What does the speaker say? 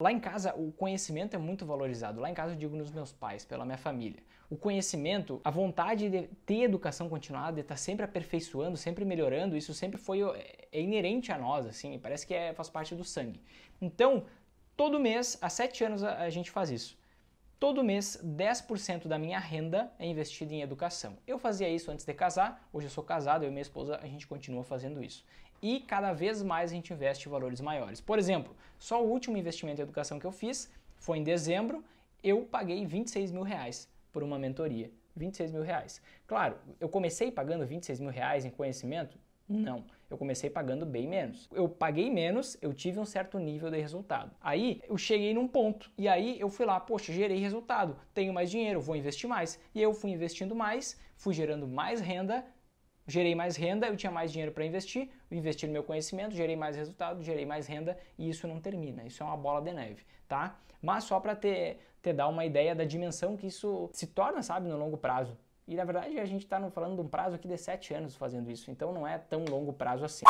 Lá em casa, o conhecimento é muito valorizado. Lá em casa, eu digo nos meus pais, pela minha família. O conhecimento, a vontade de ter educação continuada, de estar sempre aperfeiçoando, sempre melhorando, isso sempre foi é, é inerente a nós, assim, parece que é, faz parte do sangue. Então, todo mês, há sete anos, a, a gente faz isso. Todo mês, 10% da minha renda é investida em educação. Eu fazia isso antes de casar, hoje eu sou casado, eu e minha esposa, a gente continua fazendo isso. E cada vez mais a gente investe valores maiores. Por exemplo, só o último investimento em educação que eu fiz foi em dezembro, eu paguei 26 mil reais por uma mentoria. 26 mil reais. Claro, eu comecei pagando 26 mil reais em conhecimento? Não, eu comecei pagando bem menos. Eu paguei menos, eu tive um certo nível de resultado. Aí eu cheguei num ponto e aí eu fui lá, poxa, gerei resultado, tenho mais dinheiro, vou investir mais. E eu fui investindo mais, fui gerando mais renda, gerei mais renda, eu tinha mais dinheiro para investir, investi no meu conhecimento, gerei mais resultado, gerei mais renda e isso não termina. Isso é uma bola de neve, tá? Mas só para ter, dar uma ideia da dimensão que isso se torna, sabe, no longo prazo. E na verdade a gente está falando de um prazo aqui de 7 anos fazendo isso, então não é tão longo prazo assim.